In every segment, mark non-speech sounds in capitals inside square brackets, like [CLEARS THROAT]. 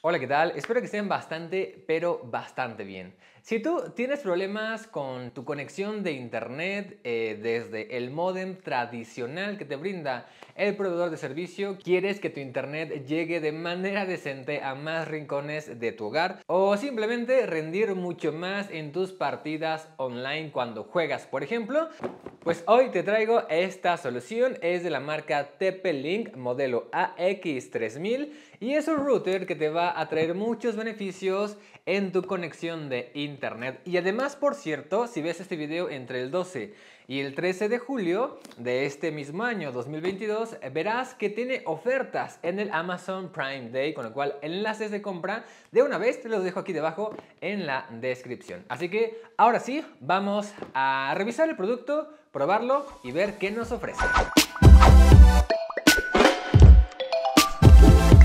Hola, ¿qué tal? Espero que estén bastante, pero bastante bien. Si tú tienes problemas con tu conexión de internet eh, desde el modem tradicional que te brinda el proveedor de servicio, quieres que tu internet llegue de manera decente a más rincones de tu hogar o simplemente rendir mucho más en tus partidas online cuando juegas, por ejemplo, pues hoy te traigo esta solución, es de la marca TP-Link modelo AX3000 y es un router que te va a traer muchos beneficios en tu conexión de internet. Y además, por cierto, si ves este video entre el 12 y el 13 de julio de este mismo año 2022, verás que tiene ofertas en el Amazon Prime Day, con lo cual enlaces de compra de una vez te los dejo aquí debajo en la descripción. Así que ahora sí, vamos a revisar el producto probarlo y ver qué nos ofrece.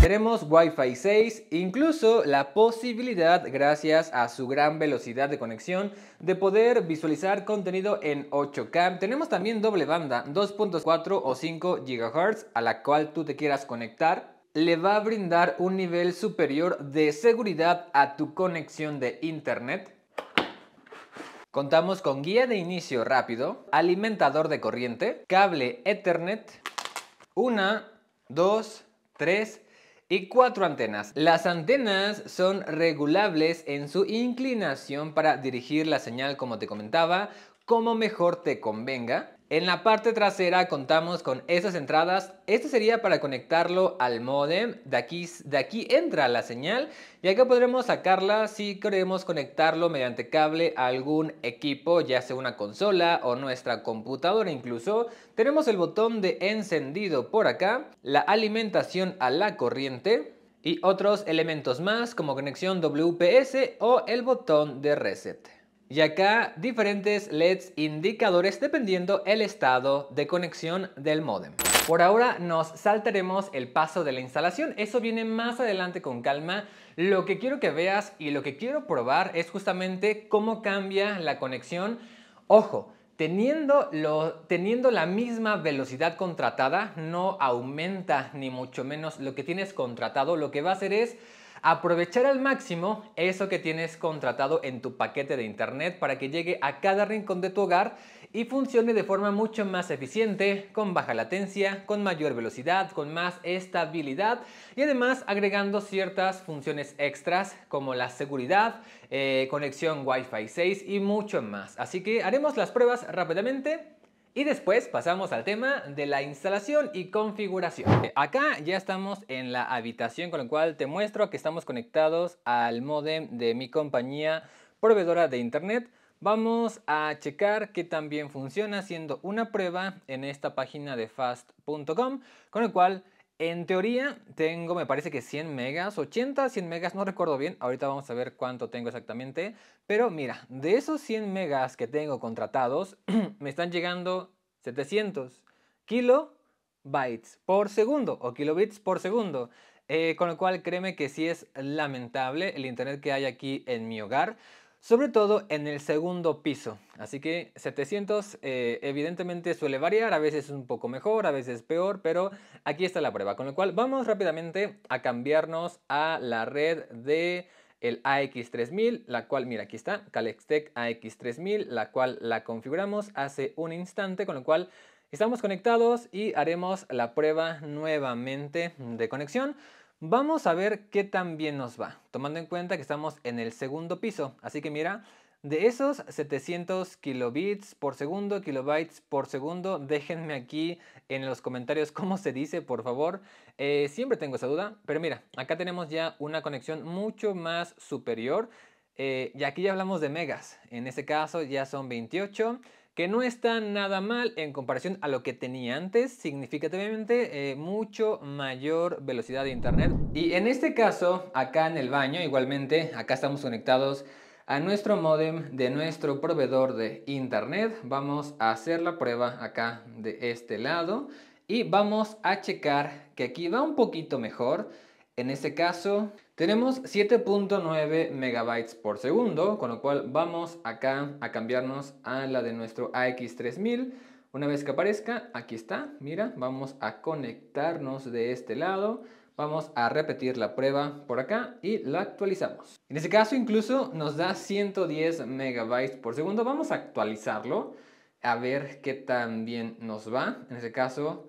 Tenemos Wi-Fi 6, incluso la posibilidad, gracias a su gran velocidad de conexión, de poder visualizar contenido en 8K. Tenemos también doble banda, 2.4 o 5 GHz, a la cual tú te quieras conectar le va a brindar un nivel superior de seguridad a tu conexión de internet Contamos con guía de inicio rápido, alimentador de corriente, cable Ethernet, una, dos, tres y cuatro antenas. Las antenas son regulables en su inclinación para dirigir la señal como te comentaba, como mejor te convenga. En la parte trasera contamos con estas entradas. Este sería para conectarlo al modem. De aquí, de aquí entra la señal y acá podremos sacarla si queremos conectarlo mediante cable a algún equipo, ya sea una consola o nuestra computadora incluso. Tenemos el botón de encendido por acá, la alimentación a la corriente y otros elementos más como conexión WPS o el botón de reset. Y acá diferentes LEDs indicadores dependiendo el estado de conexión del modem. Por ahora nos saltaremos el paso de la instalación, eso viene más adelante con calma. Lo que quiero que veas y lo que quiero probar es justamente cómo cambia la conexión. Ojo, Teniendo, lo, teniendo, la misma velocidad contratada, no aumenta ni mucho menos lo que tienes contratado. Lo que va a hacer es aprovechar al máximo eso que tienes contratado en tu paquete de internet para que llegue a cada rincón de tu hogar y funcione de forma mucho más eficiente, con baja latencia, con mayor velocidad, con más estabilidad y además agregando ciertas funciones extras como la seguridad, eh, conexión Wi-Fi 6 y mucho más. Así que haremos las pruebas rápidamente y después pasamos al tema de la instalación y configuración. Acá ya estamos en la habitación, con la cual te muestro que estamos conectados al modem de mi compañía proveedora de internet. Vamos a checar que también funciona haciendo una prueba en esta página de fast.com, con el cual en teoría tengo, me parece que 100 megas, 80, 100 megas, no recuerdo bien, ahorita vamos a ver cuánto tengo exactamente, pero mira, de esos 100 megas que tengo contratados, [CLEARS THROAT] me están llegando 700 kilobytes por segundo o kilobits por segundo. Eh, con lo cual créeme que sí es lamentable el internet que hay aquí en mi hogar sobre todo en el segundo piso. Así que 700 eh, evidentemente suele variar, a veces un poco mejor, a veces peor, pero aquí está la prueba. Con lo cual vamos rápidamente a cambiarnos a la red de el AX3000, la cual, mira, aquí está, Calextec AX3000, la cual la configuramos hace un instante, con lo cual estamos conectados y haremos la prueba nuevamente de conexión. Vamos a ver qué tan bien nos va, tomando en cuenta que estamos en el segundo piso. Así que mira, de esos 700 kilobits por segundo, kilobytes por segundo, déjenme aquí en los comentarios [LAUGHS] cómo se dice, por favor. Eh, siempre tengo esa duda, pero mira, acá tenemos ya una conexión mucho más superior. Eh, y aquí ya hablamos de megas, en este caso ya son 28 que no está nada mal en comparación a lo que tenía antes, significativamente eh, mucho mayor velocidad de internet. Y en este caso, acá en el baño, igualmente, acá estamos conectados a nuestro modem de nuestro proveedor de internet. Vamos a hacer la prueba acá de este lado y vamos a checar que aquí va un poquito mejor. En este caso, tenemos 7.9 megabytes por segundo, con lo cual vamos acá a cambiarnos a la de nuestro AX3000. Una vez que aparezca, aquí está, mira, vamos a conectarnos de este lado. Vamos a repetir la prueba por acá y la actualizamos. En este caso incluso nos da 110 megabytes por segundo. Vamos a actualizarlo a ver qué tan bien nos va. En este caso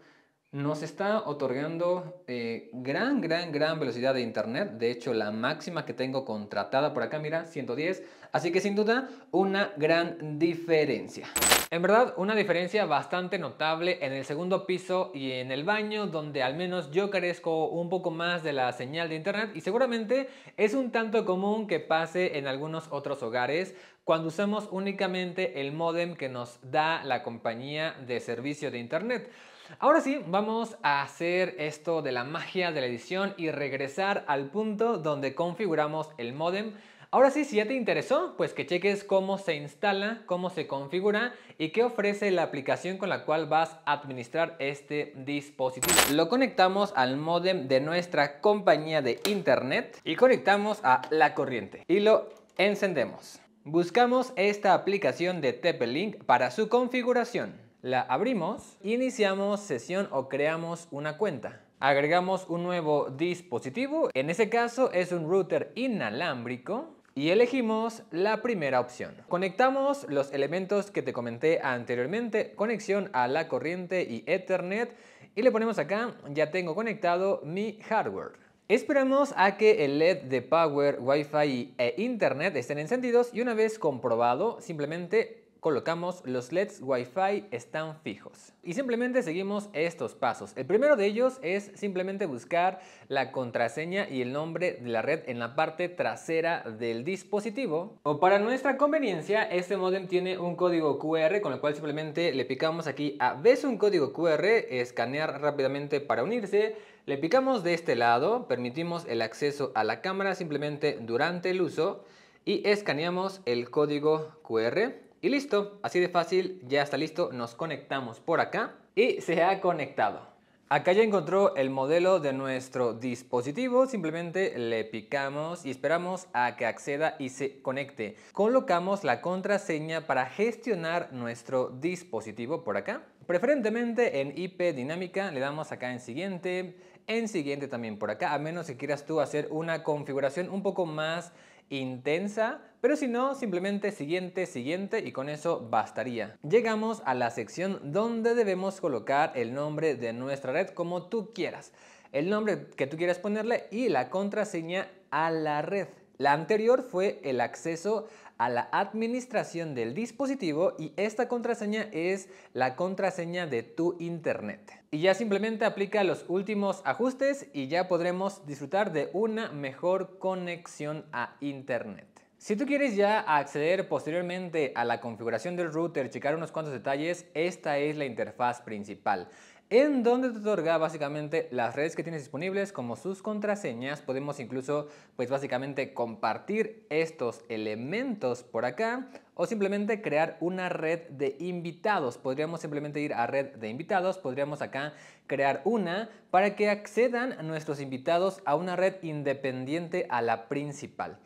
nos está otorgando eh, gran, gran, gran velocidad de internet. De hecho, la máxima que tengo contratada por acá, mira, 110. Así que sin duda, una gran diferencia. En verdad, una diferencia bastante notable en el segundo piso y en el baño, donde al menos yo carezco un poco más de la señal de internet y seguramente es un tanto común que pase en algunos otros hogares, cuando usamos únicamente el modem que nos da la compañía de servicio de Internet. Ahora sí, vamos a hacer esto de la magia de la edición y regresar al punto donde configuramos el modem Ahora sí, si ya te interesó, pues que cheques cómo se instala, cómo se configura y qué ofrece la aplicación con la cual vas a administrar este dispositivo. Lo conectamos al modem de nuestra compañía de internet y conectamos a la corriente y lo encendemos. Buscamos esta aplicación de tp para su configuración. La abrimos, iniciamos sesión o creamos una cuenta. Agregamos un nuevo dispositivo, en ese caso es un router inalámbrico y elegimos la primera opción. Conectamos los elementos que te comenté anteriormente, conexión a la corriente y Ethernet y le ponemos acá, ya tengo conectado mi hardware. Esperamos a que el LED de Power, Wi-Fi e Internet estén encendidos y una vez comprobado, simplemente colocamos los LEDs Wi-Fi están fijos. Y simplemente seguimos estos pasos. El primero de ellos es simplemente buscar la contraseña y el nombre de la red en la parte trasera del dispositivo. O para nuestra conveniencia, este modem tiene un código QR con el cual simplemente le picamos aquí a ves un código QR, escanear rápidamente para unirse. Le picamos de este lado, permitimos el acceso a la cámara simplemente durante el uso y escaneamos el código QR. Y listo, así de fácil, ya está listo, nos conectamos por acá y se ha conectado. Acá ya encontró el modelo de nuestro dispositivo, simplemente le picamos y esperamos a que acceda y se conecte. Colocamos la contraseña para gestionar nuestro dispositivo por acá. Preferentemente en IP dinámica le damos acá en siguiente, en siguiente también por acá, a menos que quieras tú hacer una configuración un poco más intensa, pero si no, simplemente siguiente, siguiente y con eso bastaría. Llegamos a la sección donde debemos colocar el nombre de nuestra red como tú quieras, el nombre que tú quieras ponerle y la contraseña a la red. La anterior fue el acceso a la administración del dispositivo y esta contraseña es la contraseña de tu internet. Y ya simplemente aplica los últimos ajustes y ya podremos disfrutar de una mejor conexión a internet. Si tú quieres ya acceder posteriormente a la configuración del router, checar unos cuantos detalles, esta es la interfaz principal en donde te otorga básicamente las redes que tienes disponibles como sus contraseñas. Podemos incluso pues básicamente compartir estos elementos por acá o simplemente crear una red de invitados. Podríamos simplemente ir a red de invitados, podríamos acá crear una para que accedan nuestros invitados a una red independiente a la principal.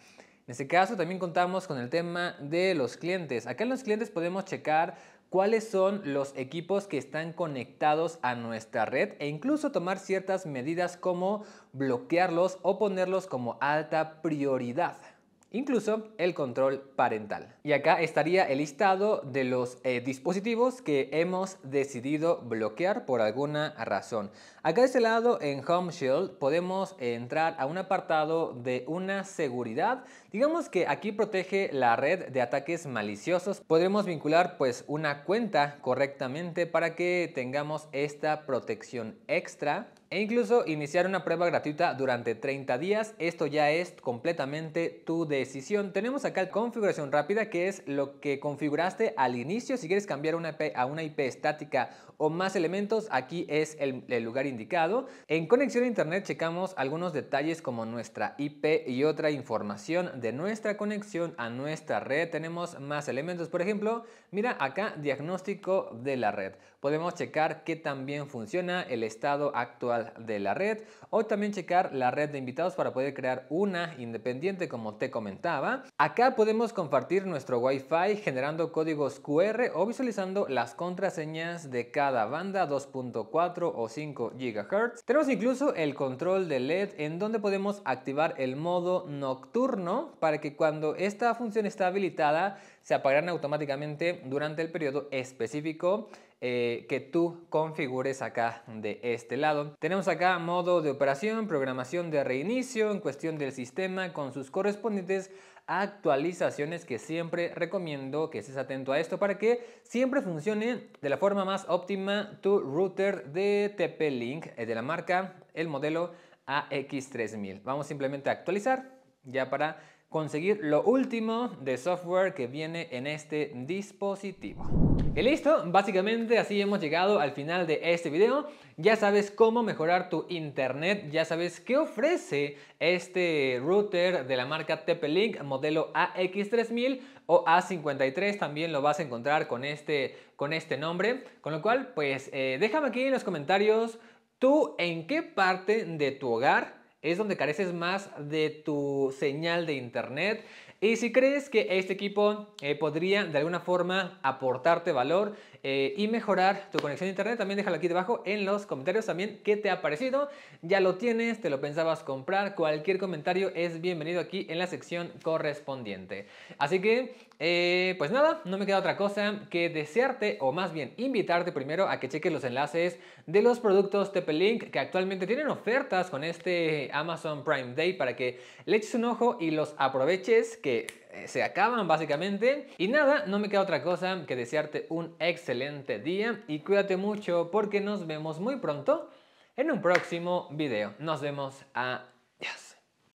En este caso también contamos con el tema de los clientes. Acá en los clientes podemos checar cuáles son los equipos que están conectados a nuestra red e incluso tomar ciertas medidas como bloquearlos o ponerlos como alta prioridad incluso el control parental. Y acá estaría el listado de los eh, dispositivos que hemos decidido bloquear por alguna razón. Acá de este lado en Home Shield podemos entrar a un apartado de una seguridad. Digamos que aquí protege la red de ataques maliciosos. Podremos vincular pues una cuenta correctamente para que tengamos esta protección extra e incluso iniciar una prueba gratuita durante 30 días. Esto ya es completamente tu decisión. Tenemos acá configuración rápida que es lo que configuraste al inicio. Si quieres cambiar una a una IP estática o más elementos, aquí es el, el lugar indicado. En conexión a internet checamos algunos detalles como nuestra IP y otra información de nuestra conexión a nuestra red. Tenemos más elementos. Por ejemplo, mira acá diagnóstico de la red. Podemos checar que también funciona el estado actual de la red o también checar la red de invitados para poder crear una independiente como te comentaba. Acá podemos compartir nuestro Wi-Fi generando códigos QR o visualizando las contraseñas de cada banda 2.4 o 5 GHz. Tenemos incluso el control de LED en donde podemos activar el modo nocturno para que cuando esta función está habilitada se apagaran automáticamente durante el periodo específico eh, que tú configures acá de este lado. Tenemos acá modo de operación, programación de reinicio en cuestión del sistema con sus correspondientes actualizaciones que siempre recomiendo que estés atento a esto para que siempre funcione de la forma más óptima tu router de TP-Link eh, de la marca, el modelo AX3000. Vamos simplemente a actualizar ya para conseguir lo último de software que viene en este dispositivo. Y listo, básicamente así hemos llegado al final de este video. Ya sabes cómo mejorar tu internet, ya sabes qué ofrece este router de la marca TP-Link modelo AX3000 o A53 también lo vas a encontrar con este, con este nombre. Con lo cual, pues eh, déjame aquí en los comentarios tú en qué parte de tu hogar es donde careces más de tu señal de internet, y si crees que este equipo eh, podría de alguna forma aportarte valor eh, y mejorar tu conexión a internet, también déjalo aquí debajo en los comentarios también qué te ha parecido. Ya lo tienes, te lo pensabas comprar, cualquier comentario es bienvenido aquí en la sección correspondiente. Así que, eh, pues nada, no me queda otra cosa que desearte o más bien invitarte primero a que cheques los enlaces de los productos TP-Link que actualmente tienen ofertas con este Amazon Prime Day para que le eches un ojo y los aproveches que eh, se acaban básicamente. Y nada, no me queda otra cosa que desearte un excelente día y cuídate mucho porque nos vemos muy pronto en un próximo video. Nos vemos. Adiós.